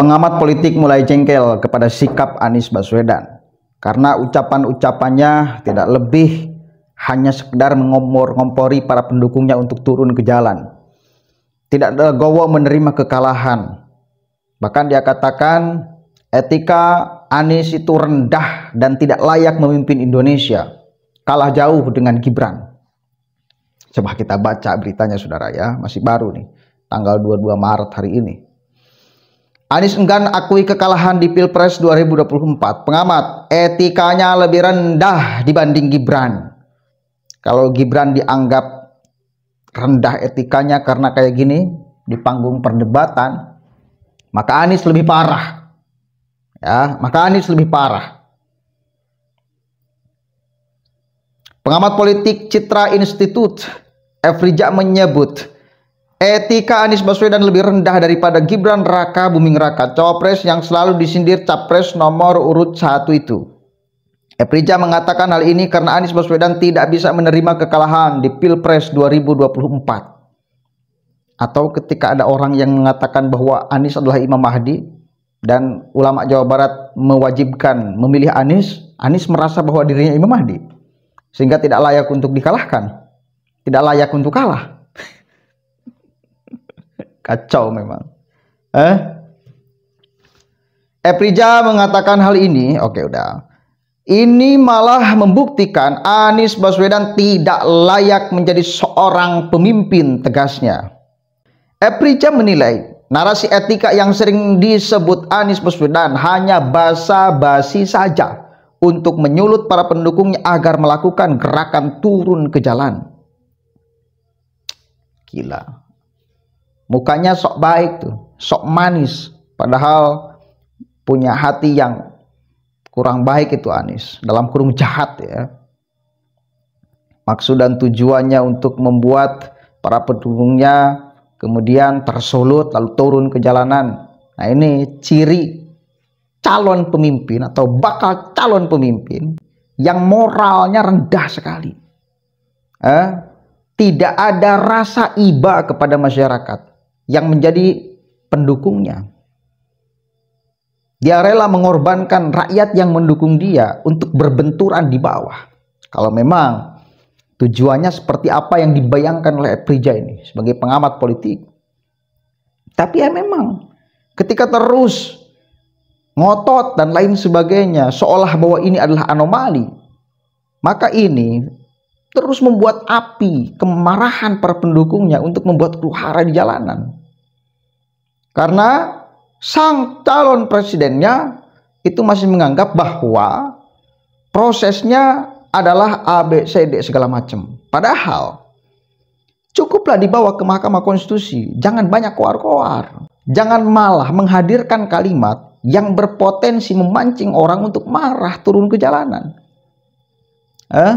Pengamat politik mulai jengkel kepada sikap Anies Baswedan karena ucapan-ucapannya tidak lebih hanya sekedar mengompor-ngompori para pendukungnya untuk turun ke jalan. Tidak legowo menerima kekalahan. Bahkan dia katakan etika Anies itu rendah dan tidak layak memimpin Indonesia. Kalah jauh dengan Gibran. Coba kita baca beritanya saudara ya, masih baru nih. Tanggal 22 Maret hari ini. Anies enggan akui kekalahan di Pilpres 2024. Pengamat, etikanya lebih rendah dibanding Gibran. Kalau Gibran dianggap rendah etikanya karena kayak gini di panggung perdebatan, maka Anies lebih parah. Ya, maka Anies lebih parah. Pengamat politik Citra Institute, Efrija menyebut, Etika Anies Baswedan lebih rendah daripada Gibran Raka Buming Raka, cawapres yang selalu disindir capres nomor urut satu itu. Eprija mengatakan hal ini karena Anies Baswedan tidak bisa menerima kekalahan di Pilpres 2024. Atau ketika ada orang yang mengatakan bahwa Anies adalah Imam Mahdi dan ulama Jawa Barat mewajibkan memilih Anies, Anies merasa bahwa dirinya Imam Mahdi sehingga tidak layak untuk dikalahkan, tidak layak untuk kalah. Kacau memang. Eh? Eprija mengatakan hal ini, oke udah. Ini malah membuktikan Anies Baswedan tidak layak menjadi seorang pemimpin tegasnya. Eprija menilai narasi etika yang sering disebut Anies Baswedan hanya basa-basi saja untuk menyulut para pendukungnya agar melakukan gerakan turun ke jalan. Gila mukanya sok baik tuh sok manis padahal punya hati yang kurang baik itu Anis dalam kurung jahat ya maksud dan tujuannya untuk membuat para pendukungnya kemudian tersulut lalu turun ke jalanan nah ini ciri calon pemimpin atau bakal calon pemimpin yang moralnya rendah sekali. Eh, tidak ada rasa iba kepada masyarakat yang menjadi pendukungnya. Dia rela mengorbankan rakyat yang mendukung dia untuk berbenturan di bawah. Kalau memang tujuannya seperti apa yang dibayangkan oleh Prija ini sebagai pengamat politik. Tapi ya memang ketika terus ngotot dan lain sebagainya seolah bahwa ini adalah anomali, maka ini terus membuat api kemarahan para pendukungnya untuk membuat keluhara di jalanan. Karena sang calon presidennya itu masih menganggap bahwa prosesnya adalah abcd segala macam. Padahal cukuplah dibawa ke Mahkamah Konstitusi, jangan banyak koar-koar. Jangan malah menghadirkan kalimat yang berpotensi memancing orang untuk marah turun ke jalanan. Eh?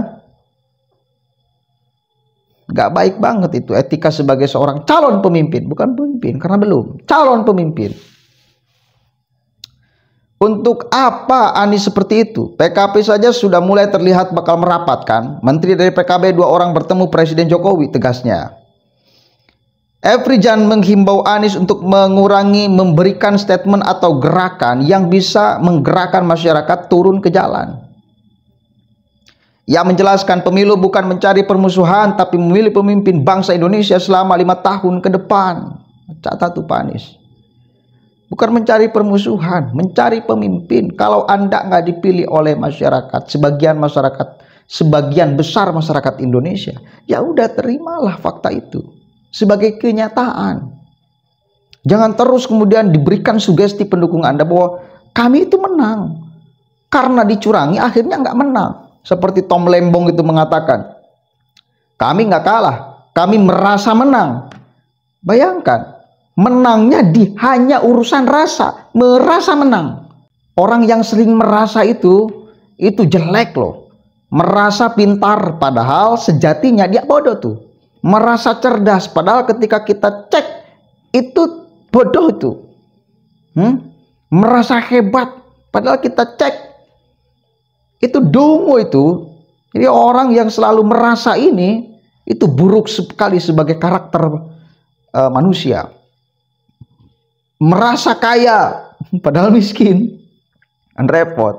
Gak baik banget itu etika sebagai seorang calon pemimpin, bukan pemimpin karena belum, calon pemimpin. Untuk apa Anies seperti itu? PKP saja sudah mulai terlihat bakal merapatkan. Menteri dari PKB dua orang bertemu Presiden Jokowi tegasnya. Every menghimbau Anies untuk mengurangi memberikan statement atau gerakan yang bisa menggerakkan masyarakat turun ke jalan. Ia menjelaskan pemilu bukan mencari permusuhan tapi memilih pemimpin bangsa Indonesia selama lima tahun ke depan. Catat tuh Pak Anies. Bukan mencari permusuhan, mencari pemimpin. Kalau Anda nggak dipilih oleh masyarakat, sebagian masyarakat, sebagian besar masyarakat Indonesia, ya udah terimalah fakta itu sebagai kenyataan. Jangan terus kemudian diberikan sugesti pendukung Anda bahwa kami itu menang. Karena dicurangi akhirnya nggak menang seperti Tom Lembong itu mengatakan, kami nggak kalah, kami merasa menang. Bayangkan, menangnya di hanya urusan rasa, merasa menang. Orang yang sering merasa itu, itu jelek loh. Merasa pintar, padahal sejatinya dia bodoh tuh. Merasa cerdas, padahal ketika kita cek, itu bodoh tuh. Hmm? Merasa hebat, padahal kita cek, itu dungu itu. Jadi orang yang selalu merasa ini itu buruk sekali sebagai karakter uh, manusia. Merasa kaya padahal miskin. dan repot.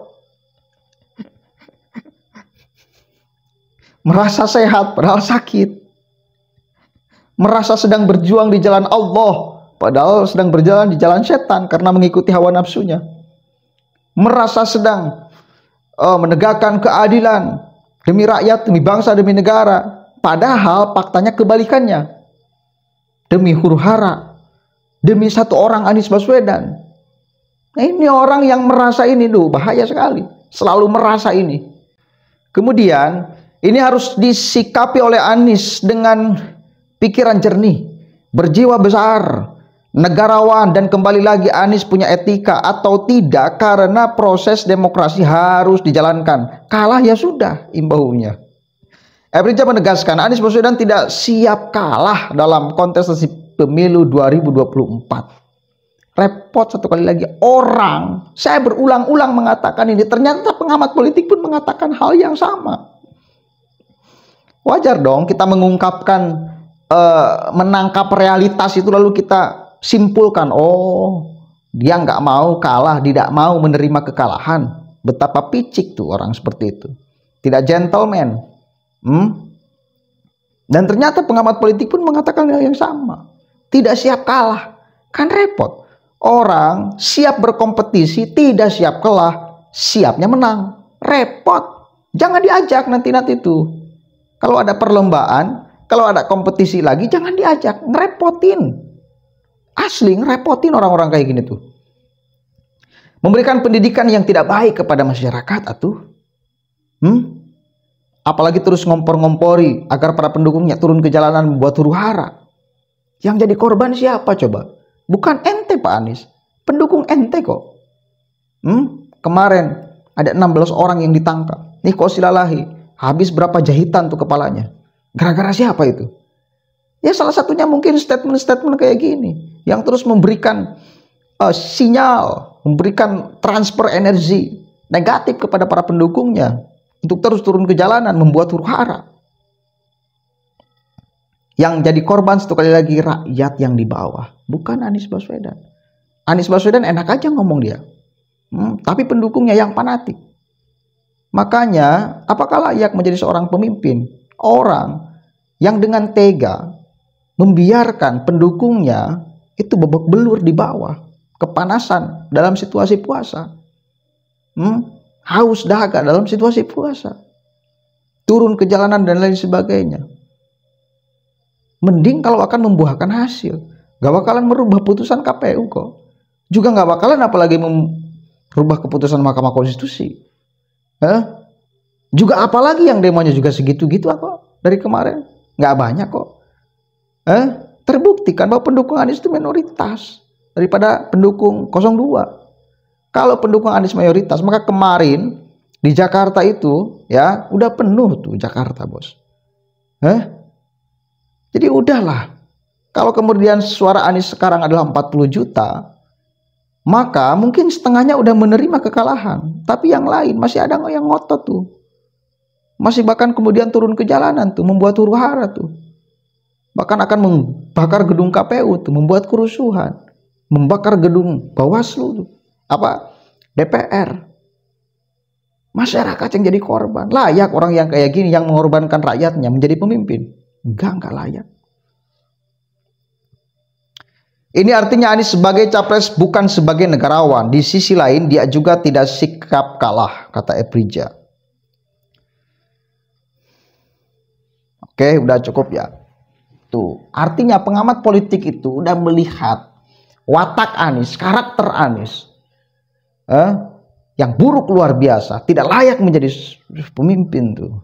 Merasa sehat padahal sakit. Merasa sedang berjuang di jalan Allah padahal sedang berjalan di jalan setan karena mengikuti hawa nafsunya. Merasa sedang uh, menegakkan keadilan demi rakyat, demi bangsa, demi negara. Padahal faktanya kebalikannya. Demi huru hara, demi satu orang Anies Baswedan. Nah, ini orang yang merasa ini tuh bahaya sekali, selalu merasa ini. Kemudian ini harus disikapi oleh Anies dengan pikiran jernih, berjiwa besar, negarawan dan kembali lagi Anies punya etika atau tidak karena proses demokrasi harus dijalankan. Kalah ya sudah imbaunya. Ebrija menegaskan Anies Baswedan tidak siap kalah dalam kontestasi pemilu 2024. Repot satu kali lagi orang, saya berulang-ulang mengatakan ini, ternyata pengamat politik pun mengatakan hal yang sama. Wajar dong kita mengungkapkan eh, menangkap realitas itu lalu kita simpulkan, oh dia nggak mau kalah, tidak mau menerima kekalahan. Betapa picik tuh orang seperti itu. Tidak gentleman. Hmm? Dan ternyata pengamat politik pun mengatakan hal yang sama. Tidak siap kalah. Kan repot. Orang siap berkompetisi, tidak siap kalah, siapnya menang. Repot. Jangan diajak nanti-nanti tuh Kalau ada perlombaan, kalau ada kompetisi lagi, jangan diajak. Ngerepotin. Asli ngerepotin orang-orang kayak gini tuh. Memberikan pendidikan yang tidak baik kepada masyarakat atau, Hmm? Apalagi terus ngompor-ngompori agar para pendukungnya turun ke jalanan membuat huru hara. Yang jadi korban siapa coba? Bukan ente Pak Anies. Pendukung ente kok. Hmm? Kemarin ada 16 orang yang ditangkap. Nih kok silalahi. Habis berapa jahitan tuh kepalanya. Gara-gara siapa itu? Ya salah satunya mungkin statement-statement kayak gini yang terus memberikan uh, sinyal, memberikan transfer energi negatif kepada para pendukungnya untuk terus turun ke jalanan, membuat huru hara. Yang jadi korban satu kali lagi rakyat yang di bawah, bukan Anies Baswedan. Anies Baswedan enak aja ngomong dia, hmm, tapi pendukungnya yang fanatik. Makanya, apakah layak menjadi seorang pemimpin? Orang yang dengan tega membiarkan pendukungnya itu bebek belur di bawah, kepanasan dalam situasi puasa. Hmm? Haus dahaga dalam situasi puasa. Turun ke jalanan dan lain sebagainya. Mending kalau akan membuahkan hasil. Gak bakalan merubah putusan KPU kok. Juga gak bakalan apalagi merubah keputusan Mahkamah Konstitusi. Hah? Juga apalagi yang demonya juga segitu-gitu kok dari kemarin. gak banyak kok. Eh? terbuktikan bahwa pendukung Anies itu minoritas daripada pendukung 02. Kalau pendukung Anies mayoritas, maka kemarin di Jakarta itu ya udah penuh tuh Jakarta, Bos. Heh? Jadi udahlah. Kalau kemudian suara Anies sekarang adalah 40 juta, maka mungkin setengahnya udah menerima kekalahan, tapi yang lain masih ada yang ngotot tuh. Masih bahkan kemudian turun ke jalanan tuh, membuat huru hara tuh bahkan akan membakar gedung KPU tuh, membuat kerusuhan, membakar gedung Bawaslu itu apa DPR. Masyarakat yang jadi korban. Layak orang yang kayak gini yang mengorbankan rakyatnya menjadi pemimpin? Enggak, enggak layak. Ini artinya Anies sebagai capres bukan sebagai negarawan. Di sisi lain dia juga tidak sikap kalah, kata Eprija. Oke, udah cukup ya itu. Artinya pengamat politik itu udah melihat watak Anies, karakter Anies eh, yang buruk luar biasa, tidak layak menjadi pemimpin tuh.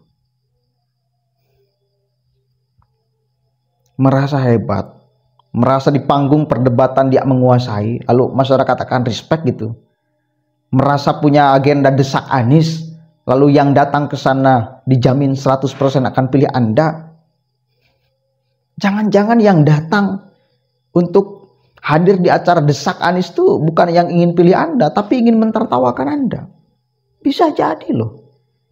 Merasa hebat, merasa di panggung perdebatan dia menguasai, lalu masyarakat akan respect gitu. Merasa punya agenda desak Anies, lalu yang datang ke sana dijamin 100% akan pilih Anda Jangan-jangan yang datang untuk hadir di acara desak Anis itu bukan yang ingin pilih Anda, tapi ingin mentertawakan Anda. Bisa jadi loh.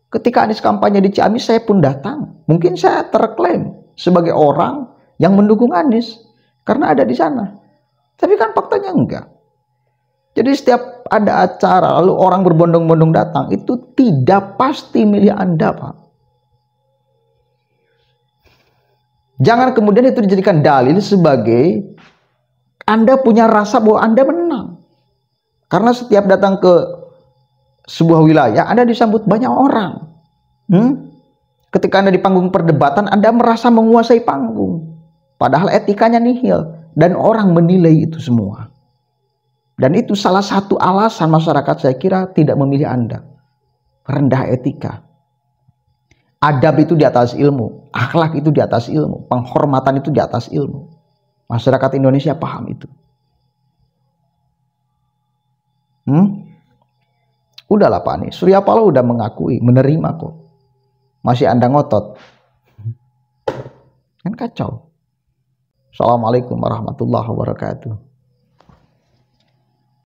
Ketika Anis kampanye di Ciamis, saya pun datang. Mungkin saya terklaim sebagai orang yang mendukung Anis karena ada di sana. Tapi kan faktanya enggak. Jadi setiap ada acara lalu orang berbondong-bondong datang itu tidak pasti milih Anda, Pak. Jangan kemudian itu dijadikan dalil sebagai Anda punya rasa bahwa Anda menang. Karena setiap datang ke sebuah wilayah, Anda disambut banyak orang. Hmm? Ketika Anda di panggung perdebatan, Anda merasa menguasai panggung. Padahal etikanya nihil. Dan orang menilai itu semua. Dan itu salah satu alasan masyarakat saya kira tidak memilih Anda. Rendah etika. Adab itu di atas ilmu, akhlak itu di atas ilmu, penghormatan itu di atas ilmu. Masyarakat Indonesia paham itu. Hmm? Udahlah Pak Anies, Surya Paloh udah mengakui, menerima kok. Masih Anda ngotot. Kan kacau. Assalamualaikum warahmatullahi wabarakatuh.